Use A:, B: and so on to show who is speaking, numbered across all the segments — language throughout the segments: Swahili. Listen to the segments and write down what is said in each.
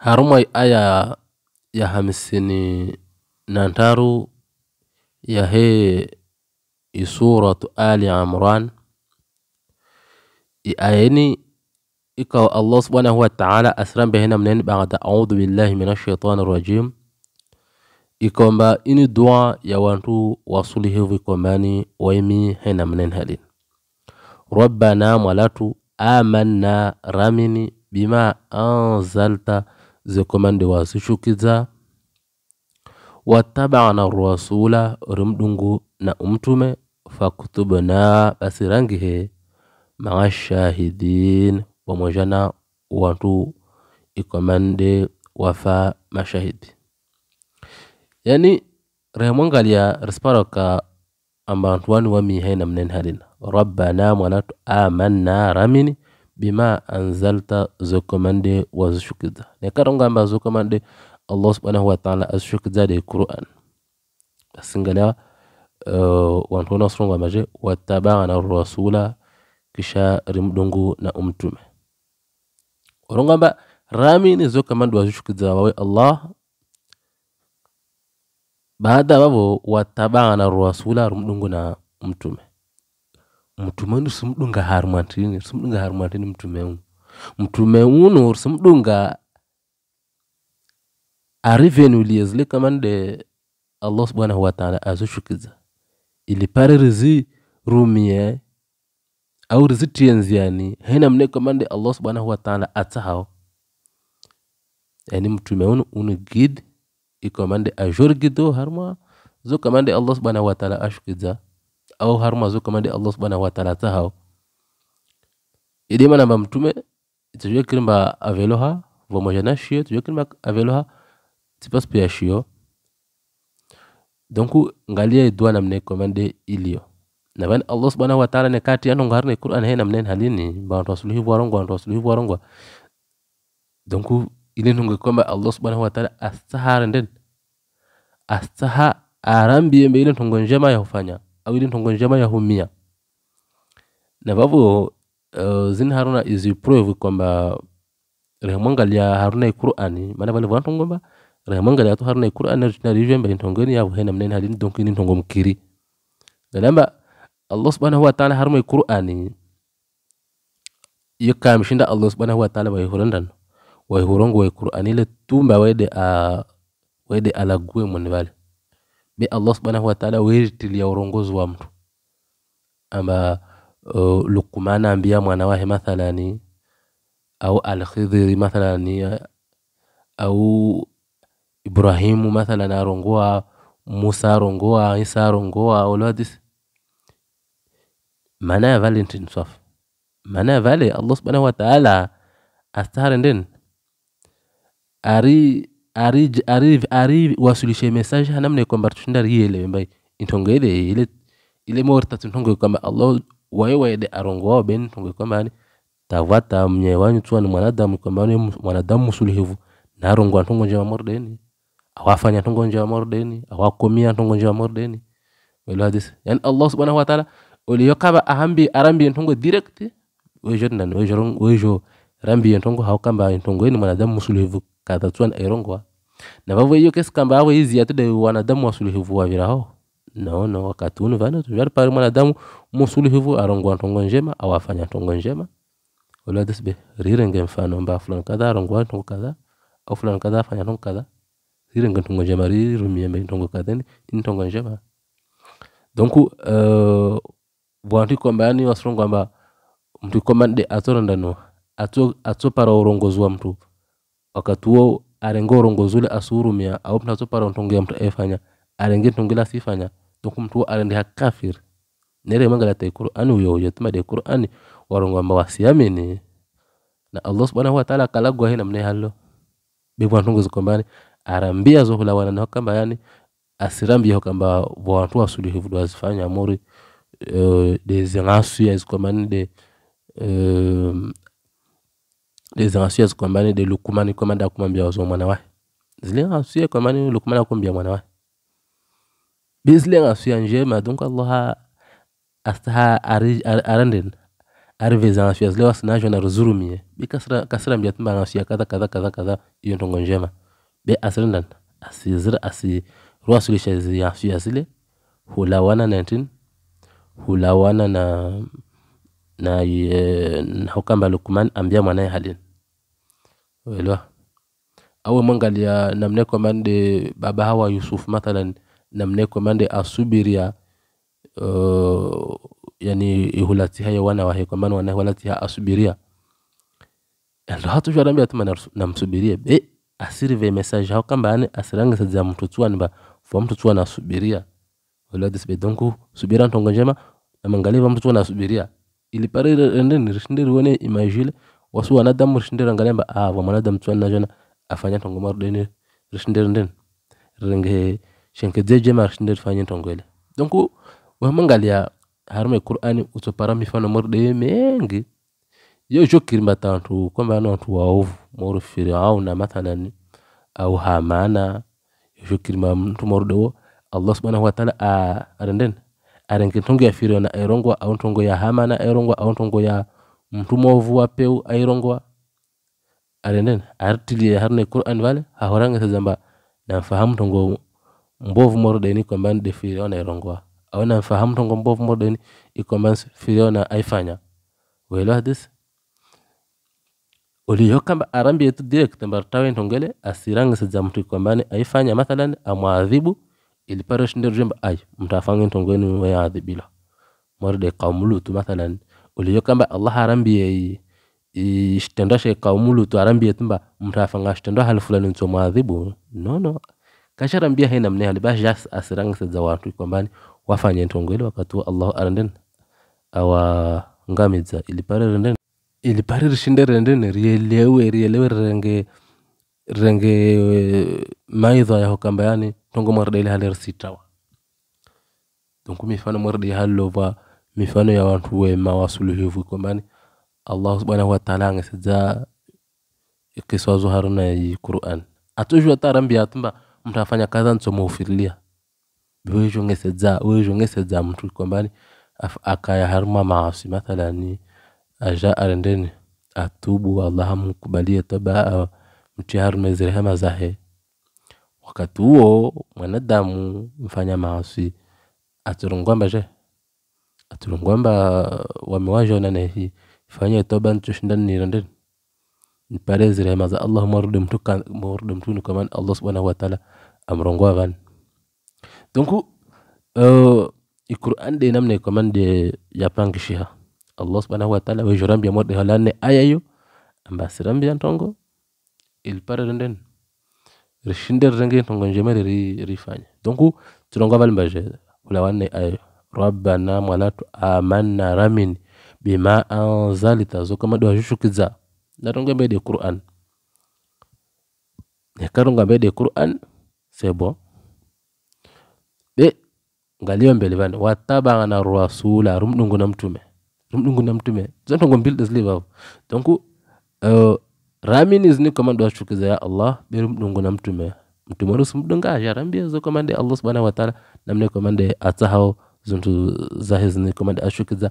A: Haruma aya ya hamsini na ntaru yahe isuratu Ali Amran iayeni ikawa Allah subhanahu wa ta'ala asrambe hena mneni baada audhu billahi minashaitani rajim ikomba ini dua ya wantu wasulihivu ikombani waimi hena mneni halin rabbana mwalatu amanna ramini bima anzalta the command was shukiza watabana rasula uri mdungu na umtume fakutubna basi rangihe maa shahidin wamojana wantu ikomande wafa mashahidi yani remwangalya resparoka ambantu wani wamihe namnen halina rabbana mwanatu amanna ramini bima anzalta zokomande wa zushukidza nekatongambe azokomande allah subhanahu wataala de quran asingala uh, wantu onasulongamaje watabana rasula kisha rimdungu na umtume orongamba ramini zokomande wazishukidza wawe allah baada wavo watabana rasula rimdungu na umtume mtume unu simdunga harumantini simdunga harumantini mtume unu mtume unu simdunga arivenulie zile kamande allah subhanahu wataala azushukiza ili pare rizi rumie au rizi tienziani hena mne kamande allah subhanahu wataala atsahao yani mtume unu unu gid ikomande ajorgido harma zo kamande allah subhanahu wataala ashukiza au har mazu kama da Allah subhanahu wa ta'ala tahao idima namba mtume tujue kiri aveloha vomoja na shio tujue kiri aveloha tipas pia shio donc ngalia idua namne komande ilio na bani Allah subhanahu wa ta'ala ne kati ya ano ne Qur'an he namne halini ba rasuluhi warongwa rasuluhi warongwa donc ile nunge kwamba Allah subhanahu wa ta'ala astahar nden astaha arambi mbele ntungo ya ufanya awilim tongon jama yahumia na vavo uh, zini haruna izi prove kwamba rehemwangalia haruna iqur'ani maana vale vantu ngomba rehemwangalia tu haruna iqur'ani na rivembe ntongoni yavo hena mnene halini donc ni ntongo mkiri nalamba allah subhanahu wa ta'ala haruma iqur'ani yikam shinda allah subhanahu wa ta'ala waihurandan waihurongo waiqur'ani le tumba wede a wede ala guwe mun vale be allah subhanahu wataala weritilia urongozi wa mtu amba uh, lukman ambia mwana wahe mathalani au alkhidhiri mathalani au ibrahimu mathalan arongoa musa arongoa isa arongoa olwadisi maana ya vale ntinswafu maana ya vale allah subhanahu wataala astaharendeni ari ari ari ari wasilishe message hanamne kwamba tushinda riyele mbai intongo ile ile ile morta tuntongo kwamba Allah wae wae de arongo wao ben tungo kwamba ni tavata mnye wanyu tuwa ni mwanadamu kwamba ni mwanadamu musuluhivu na arongo antongo njema mordeni awafanya tungo njema mordeni awakomia tungo njema mordeni wala hadis yani Allah subhanahu wa ta'ala uliyokaba ahambi arambi intongo direct wejo nan wejo wejo rambi intongo haukamba intongo ni mwanadamu musuluhivu kathatuan airongwa na vavo iyo kesi kamba avo izi atude wanadamu wasuluhivu waviraho naona wakatunu vana tujari pari mwanadamu musuluhivu arongwa ntongo njema au afanya ntongo njema wala tasbe rirenge mfano mba fulani kadha arongwa ntongo kadha au fulani kadha afanya ntongo kadha rirenge ntongo njema rirumie mbe ntongo kadha ni ntongo njema donku uh, bwantu kwamba yani wasrongo kwamba mtu komande atorandano atso atso para urongozwa mtu wakatuwo arenga orongozi ule asurumia au mtu para nthongeya mtu efanya arenga enthongela asifanya toku mthu arendeha kafiri nere mangala emwangalata uyo uyouyo de Qur'an warongo amba wasiamini na allah subhanahu wa ta'ala wataala akalagwahe namna ehallo bebwa ntongo zikombani arambia zo hula wanana hokamba yani asirambie hokamba bwantu wasuluhivu dwazifanya amuri uh, de ya izikomani de uh, Zile siku ambaye de Lukumani kwa mada kumwambia wazo mwana wae. Zile ghasia kwa maana Lukumani akwambia mwana wae. Bi zile ghasia njema donc Allah astaha arandin arive za ghasia zile wasinajo na ruzurumie. Bi kasra kasra mbia tumba ghasia kadha kadha kadha kadha hiyo ndongo njema. Be asrindan asizira asi ruwasilisha zile ghasia zile hulawana 19 hulawana na na eh, na hukamba Lukman ambia mwanaye halin uelewa awe mwangalia namne mande baba hawa yusuf mathalan namne komande asubiria uh, yani ihulatihaye wana wahe kwa maana wana hulatiha asubiria ndo hatu shwarambia tuma namsubirie be asiri asirive message hao kamba ane asirange sadza mtu tuani ba fwa mtu tuana asubiria ulati disbe donku subira ntongo njema na mangalia mtu tuana asubiria ili pare rende nirishindiri wane imajile wasu wanadamu rishindiran galemba ah wa mwanadamu na jana afanya tongo marudeni nden renge shenke jeje ma rishindir fanya tongwele donc wamangalia harme qur'ani utopara mifano marude mengi yo jo jokirimba tantu kwamba ana watu waovu moru firauna mathalan au hamana yo jo yoshokirima mtu marude wo allah subhanahu wa wataala ah, arenden arenge tongo ya na erongwa au tongo ya hamana erongwa au tongo ya mtumovu mm. wa peu airongwa arenden artilie harne qur'an wale hahoranga sazamba namfahamu tongo mbovu morodeni kwamba de filiona airongwa au na namfahamu tongo mbovu morodeni ikwamba filiona aifanya welewa hadis uliyo kamba arambi yetu direct mbar tawe ntongele asiranga sazamba mtu kwamba aifanya mathalan amwadhibu ili parosh ndio jemba ay mtafanga ni wa adhibila morode tu mathalan kamba allah arambiye ishtendo she kaumulu tu arambiye tumba mndu afanga shitendo hali fulani nso mwadhibu nono kasharambia hei namne hali bashi asirangisedza wantu kwambani wafanya ntongwele wakati wa allahu arandene awangamidza ilipari rendene ilipari rishinde rendene rielewe rielewe renge renge maidha ya hukamba yani tongo mwarida ile hali donc mifano mwarida halilova mifano ya watu wema wasuluhivu kwambani allah subhanahu wataala angesedza ikisazo haruna yi quran atujua tarambia tumba mtu afanya kadha nsomoufirilia wejo ngesedza wejo ngesedza mtu kwambani akaya haruma maasi mathalani aja arendeni atubu allah amkubalie toba mti haruma zirehema zahe wakati huo mwanadamu mfanya maasi aturungwamba je ati kwamba wamewaja wanane hii fanya toba tushindane ni nipare zile za Allah mwarudi mtu mwarudi mtu ni kama Allah subhanahu wa ta'ala amrongoa van donc euh i de namne kama de yapangi Allah subhanahu wa ta'ala we jorambi ya mwarudi halane aya hiyo ambasirambi ya ntongo ilipare randeni rishinde renge ntongo njema rifanya donc tulongoa vale mbaje kula aya rabbana mwanathu amanna ramin bima anzalita zokama dwazhishukiza ndatonga mbede qur'an yakaronga mbede qur'an sebo be ngaliyo mbele bane watabana rasula rumdungu na mtume rumdungu na mtume zontongo mbilde zilivavu donc uh, eh, ni zini do ashukiza ya allah beri mdungu na mtume mtume rusu mdunga asharambia zo komande allah subhanahu wa ta'ala namne komande atahao zomtu zahizne komanda ashukza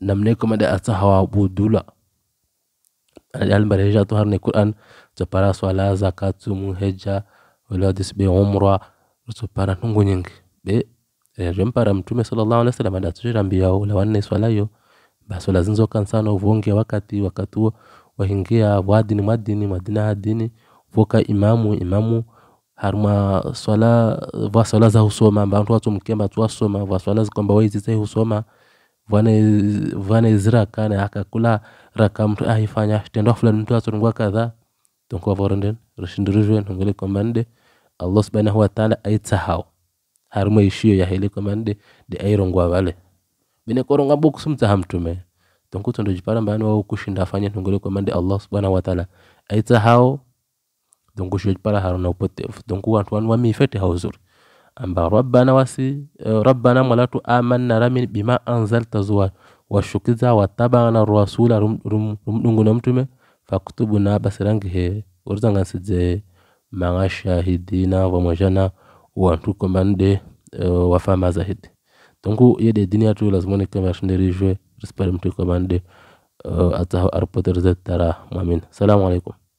A: namne komanda asa hawa budula al bareja to harne qur'an to para swala zakatu muhajja wala disbe umra to nungu nyingi be jompara e, mtume sallallahu alaihi wasallam adatujirambia wala wanne swala hiyo basi wala zinzoka vuonge wakati wakati wahingia wadini mwadini mwadina hadini voka imamu imamu harima swala va swala za husoma mbantu watu mkemba twasoma va swala kwamba waizise husoma vane vane zirakane akakula raka mtu ahifanya tendo fulani mtu asurungwa kadha tonko voronden rishindirujwe ngole komande Allah subhanahu wa ta'ala aitsahau harimo ishiyo ya hele komande de airongwa vale mine koronga buku mtume tonko tondo jipara mbani wao kushinda afanye ngole komande Allah subhanahu wa ta'ala aitsahau donc je pas ushijpala haruna upotevu donc wantu wanu wamifete hauzuri amba rabbana wasi rabbana malatu amanna ramin bima anzalta zuwa wa shukiza washukiza watabana rasula rumdungu na mtume faktubuna basirangi he urzanga sije manga shahidina wa majana wa tukomande wa fama zahid donc ye de dinia tu lazima nikama shinderijwe de mtu respect mtukomande ataho arpoter tara mwamin salamu alaykum